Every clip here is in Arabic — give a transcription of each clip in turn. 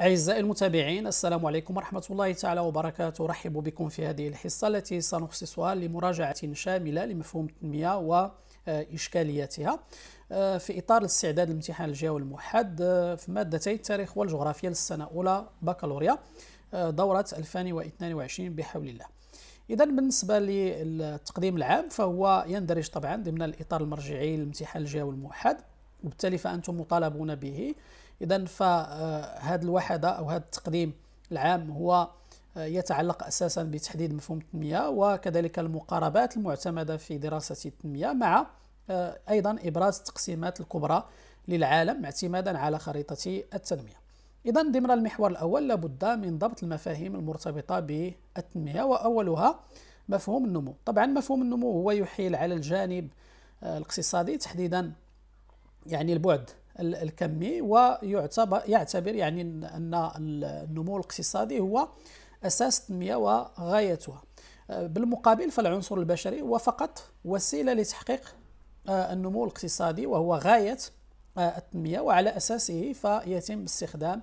أعزائي المتابعين السلام عليكم ورحمة الله تعالى وبركاته أرحب بكم في هذه الحصة التي سنخصصها لمراجعة شاملة لمفهوم التنمية وإشكالياتها آه، في إطار الاستعداد لامتحان الجهوي الموحد آه، في مادتي التاريخ والجغرافيا للسنة الأولى بكالوريا آه، دورة 2022 بحول الله إذا بالنسبة للتقديم العام فهو يندرج طبعا ضمن الإطار المرجعي لامتحان الجهوي الموحد وبالتالي فانتم مطالبون به اذا فهذا الوحده او هذا التقديم العام هو يتعلق اساسا بتحديد مفهوم التنميه وكذلك المقاربات المعتمده في دراسه التنميه مع آه، ايضا ابراز التقسيمات الكبرى للعالم اعتمادا على خريطه التنميه اذا ضمن المحور الاول لابد من ضبط المفاهيم المرتبطه بالتنميه واولها مفهوم النمو طبعا مفهوم النمو هو يحيل على الجانب آه، الاقتصادي تحديدا يعني البعد الكمي ويعتبر يعتبر يعني ان النمو الاقتصادي هو اساس التنميه وغايتها آه، بالمقابل فالعنصر البشري هو فقط وسيله لتحقيق آه، النمو الاقتصادي وهو غايه آه، التنميه وعلى اساسه فيتم استخدام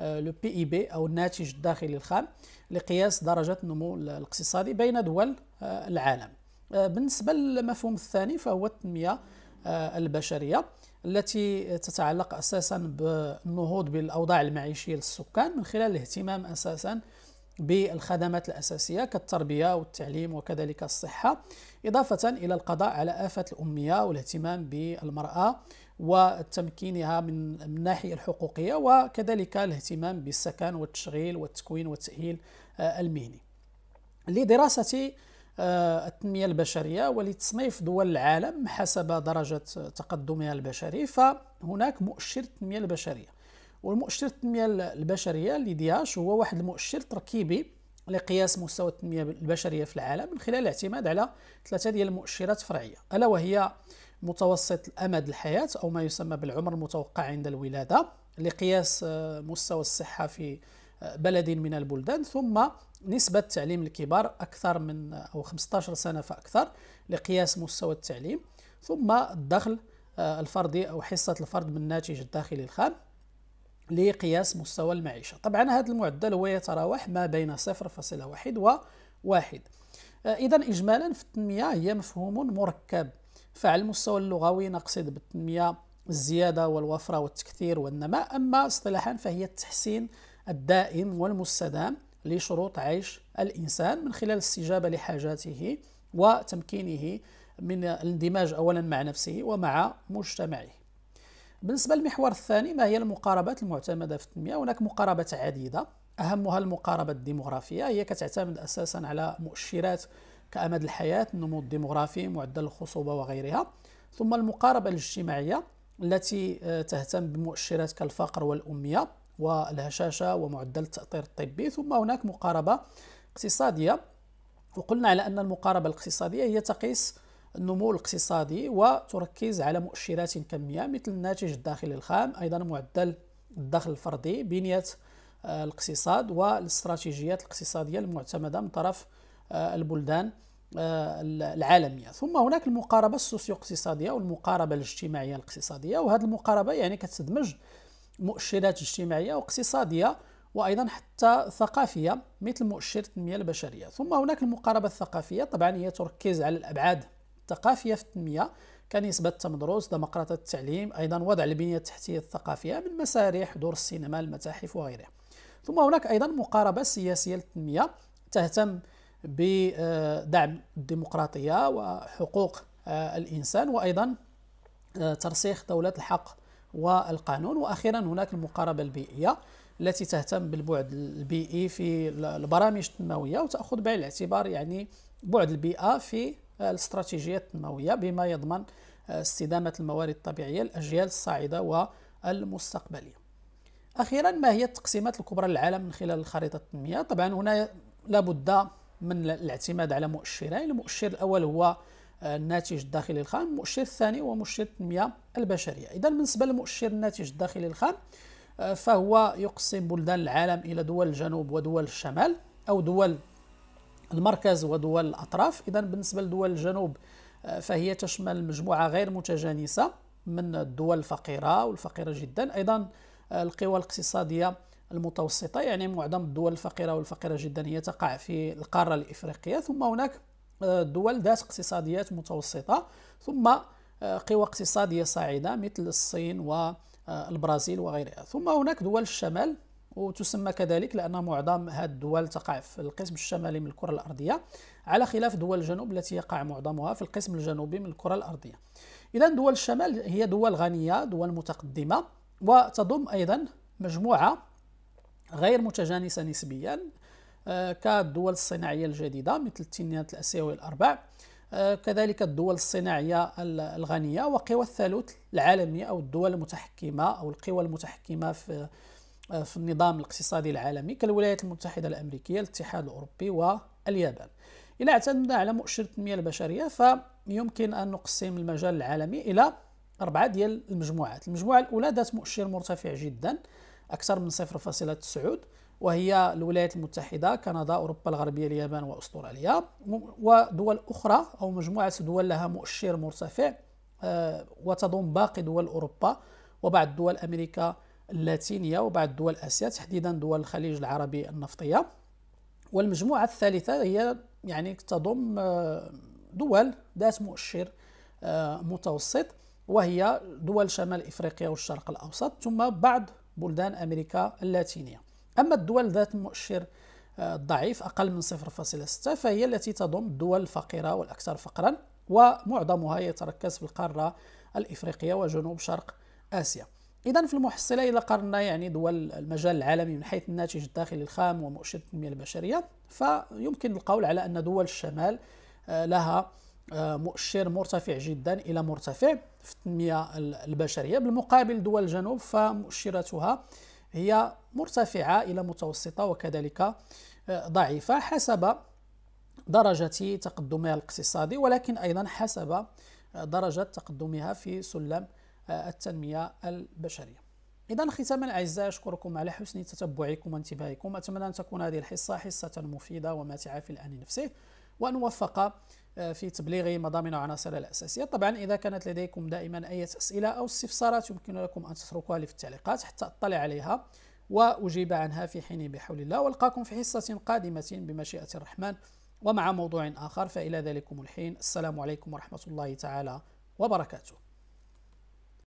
لو بي اي بي او الناتج الداخلي الخام لقياس درجه النمو الاقتصادي بين دول العالم بالنسبه للمفهوم الثاني فهو التنميه آه، البشريه التي تتعلق اساسا بالنهوض بالاوضاع المعيشيه للسكان من خلال الاهتمام اساسا بالخدمات الاساسيه كالتربيه والتعليم وكذلك الصحه اضافه الى القضاء على افات الاميه والاهتمام بالمراه وتمكينها من الناحيه الحقوقيه وكذلك الاهتمام بالسكن والتشغيل والتكوين والتاهيل آه، المهني لدراسه التنمية البشرية ولتصنيف دول العالم حسب درجة تقدمها البشري فهناك مؤشر التنمية البشرية والمؤشر التنمية البشرية اللي دياش هو واحد المؤشر تركيبي لقياس مستوى التنمية البشرية في العالم من خلال الاعتماد على ثلاثة ديال المؤشرات فرعية ألا وهي متوسط أمد الحياة أو ما يسمى بالعمر المتوقع عند الولادة لقياس مستوى الصحة في بلد من البلدان ثم نسبة تعليم الكبار أكثر من أو 15 سنة فأكثر لقياس مستوى التعليم ثم الدخل آه، الفردي أو حصة الفرد من الناتج الداخلي الخام لقياس مستوى المعيشة طبعا هذا المعدل هو يتراوح ما بين 0.1 و 1 آه، إذا إجمالا في التنمية هي مفهوم مركب فعلى المستوى اللغوي نقصد بالتنمية الزيادة والوفرة والتكثير والنماء أما اصطلاحا فهي التحسين الدائم والمستدام لشروط عيش الإنسان من خلال الاستجابة لحاجاته وتمكينه من الاندماج أولا مع نفسه ومع مجتمعه بالنسبة للمحور الثاني ما هي المقاربات المعتمدة في التنمية هناك مقاربات عديدة أهمها المقاربة الديمغرافية هي كتعتمد أساسا على مؤشرات كأمد الحياة النمو الديمغرافي معدل الخصوبة وغيرها ثم المقاربة الاجتماعية التي آه، تهتم بمؤشرات كالفقر والأمية والهشاشة ومعدل التأطير الطبي ثم هناك مقاربة اقتصادية وقلنا على أن المقاربة الاقتصادية هي تقيس النمو الاقتصادي وتركز على مؤشرات كمية مثل الناتج الداخلي الخام أيضا معدل الدخل الفردي بنية آه، الاقتصاد والاستراتيجيات الاقتصادية المعتمدة من طرف آه، البلدان آه، العالمية ثم هناك المقاربة السوسيو اقتصادية والمقاربة الاجتماعية الاقتصادية وهذه المقاربة يعني كتدمج مؤشرات اجتماعية واقتصادية وأيضا حتى ثقافية مثل مؤشر التنمية البشرية ثم هناك المقاربة الثقافية طبعا هي تركز على الأبعاد الثقافية في التنمية كنسبة التمدرس، دمقراطة التعليم أيضا وضع البنية التحتية الثقافية من مسارح دور السينما المتاحف وغيرها ثم هناك أيضا مقاربة سياسية للتنمية تهتم بدعم الديمقراطية وحقوق آه، الإنسان وأيضا آه، ترسيخ دولة الحق والقانون واخيرا هناك المقاربه البيئيه التي تهتم بالبعد البيئي في البرامج التنمويه وتاخذ بعين الاعتبار يعني بعد البيئه في الاستراتيجيه التنمويه بما يضمن استدامه الموارد الطبيعيه للاجيال الصاعده والمستقبليه. اخيرا ما هي التقسيمات الكبرى للعالم من خلال الخريطه التنميه؟ طبعا هنا لابد من الاعتماد على مؤشرين، المؤشر الاول هو الناتج الداخلي الخام المؤشر الثاني هو مؤشر التنمية البشرية إذا بالنسبة لمؤشر الناتج الداخلي الخام آه، فهو يقسم بلدان العالم إلى دول الجنوب ودول الشمال أو دول المركز ودول الأطراف إذا بالنسبة لدول الجنوب آه، فهي تشمل مجموعة غير متجانسة من الدول الفقيرة والفقيرة جدا أيضا آه، القوى الاقتصادية المتوسطة يعني معظم الدول الفقيرة والفقيرة جدا هي تقع في القارة الإفريقية ثم هناك دول ذات اقتصاديات متوسطة ثم آه، قوى اقتصادية صاعدة مثل الصين والبرازيل آه، وغيرها ثم هناك دول الشمال وتسمى كذلك لأن معظم هذه الدول تقع في القسم الشمالي من الكرة الأرضية على خلاف دول الجنوب التي يقع معظمها في القسم الجنوبي من الكرة الأرضية إذا دول الشمال هي دول غنية دول متقدمة وتضم أيضا مجموعة غير متجانسة نسبيا آه، كالدول الصناعية الجديدة مثل التنينات الآسيوية الأربع آه، كذلك الدول الصناعية الغنية وقوى الثالوث العالمي أو الدول المتحكمة أو القوى المتحكمة في آه، في النظام الاقتصادي العالمي كالولايات المتحدة الأمريكية الاتحاد الأوروبي واليابان إذا اعتمدنا على مؤشر التنمية البشرية فيمكن أن نقسم المجال العالمي إلى أربعة ديال المجموعات المجموعة الأولى ذات مؤشر مرتفع جدا أكثر من 0.9 وهي الولايات المتحدة كندا أوروبا الغربية اليابان وأستراليا ودول أخرى أو مجموعة دول لها مؤشر مرتفع آه، وتضم باقي دول أوروبا وبعض دول أمريكا اللاتينية وبعض دول آسيا تحديدا دول الخليج العربي النفطية والمجموعة الثالثة هي يعني تضم آه، دول ذات مؤشر آه، متوسط وهي دول شمال افريقيا والشرق الاوسط ثم بعض بلدان امريكا اللاتينيه أما الدول ذات مؤشر آه، ضعيف أقل من 0.6 فهي التي تضم الدول الفقيرة والأكثر فقرا ومعظمها يتركز في القارة الإفريقية وجنوب شرق آسيا إذا في المحصلة إذا قرنا يعني دول المجال العالمي من حيث الناتج الداخلي الخام ومؤشر التنمية البشرية فيمكن القول على أن دول الشمال آه، لها آه، مؤشر مرتفع جدا إلى مرتفع في التنمية البشرية بالمقابل دول الجنوب فمؤشراتها هي مرتفعة إلى متوسطة وكذلك آه، ضعيفة حسب درجة تقدمها الاقتصادي ولكن أيضا حسب آه، درجة تقدمها في سلم آه، التنمية البشرية إذا ختاما الأعزاء أشكركم على حسن تتبعكم وانتباهكم أتمنى أن تكون هذه الحصة حصة مفيدة وماتعة في الآن نفسه وأن وفق آه، في تبليغ مضامين وعناصر الأساسية طبعا إذا كانت لديكم دائما أي أسئلة أو استفسارات يمكن لكم أن تتركوها لي في التعليقات حتى أطلع عليها وأجيب عنها في حين بحول الله والقاكم في حصة قادمة بمشيئة الرحمن ومع موضوع آخر فإلى ذلكم الحين السلام عليكم ورحمة الله تعالى وبركاته